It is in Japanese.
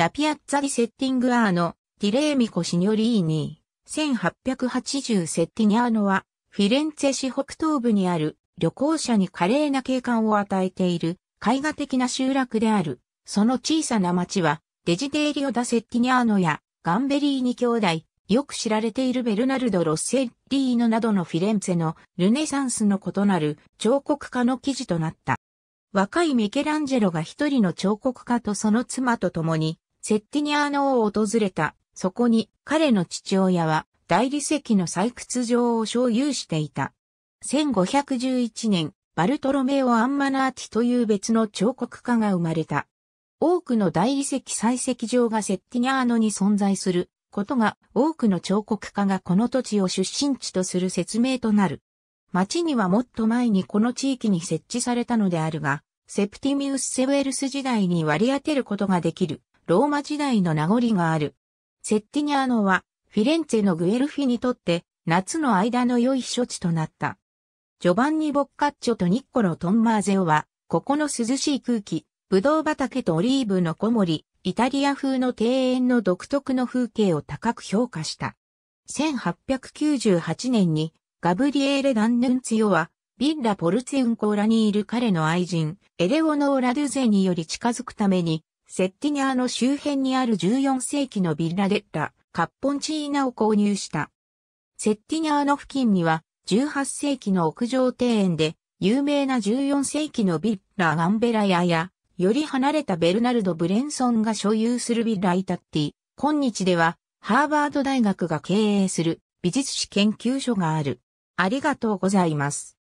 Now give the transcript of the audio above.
ラピアッツァ・ディ・セッティング・アーノ、ティレーミコ・シニョリーニー、1880セッティニャーノは、フィレンツェ市北東部にある旅行者に華麗な景観を与えている絵画的な集落である。その小さな町は、デジデーリオ・ダ・セッティニャーノやガンベリーニ兄弟、よく知られているベルナルド・ロッセッリーノなどのフィレンツェのルネサンスの異なる彫刻家の記事となった。若いミケランジェロが一人の彫刻家とその妻と共にセッティニアーノを訪れた。そこに彼の父親は大理石の採掘場を所有していた。1511年、バルトロメオ・アンマナーティという別の彫刻家が生まれた。多くの大理石採石場がセッティニアーノに存在することが多くの彫刻家がこの土地を出身地とする説明となる。町にはもっと前にこの地域に設置されたのであるが、セプティミウス・セウェルス時代に割り当てることができるローマ時代の名残がある。セッティニャーノは、フィレンツェのグエルフィにとって、夏の間の良い処置となった。ジョバンニ・ボッカッチョとニッコロ・トンマーゼオは、ここの涼しい空気、ブドウ畑とオリーブの小森、イタリア風の庭園の独特の風景を高く評価した。1898年に、ガブリエーレ・ダンヌンツィオは、ビッラ・ポルツィウンコーラにいる彼の愛人、エレオノーラ・ドゥゼにより近づくために、セッティニャーの周辺にある14世紀のビッラデッラ、カッポンチーナを購入した。セッティニャーの付近には18世紀の屋上庭園で有名な14世紀のビッラ・ガンベラヤや、より離れたベルナルド・ブレンソンが所有するビッラ・イタッティ、今日ではハーバード大学が経営する美術史研究所がある。ありがとうございます。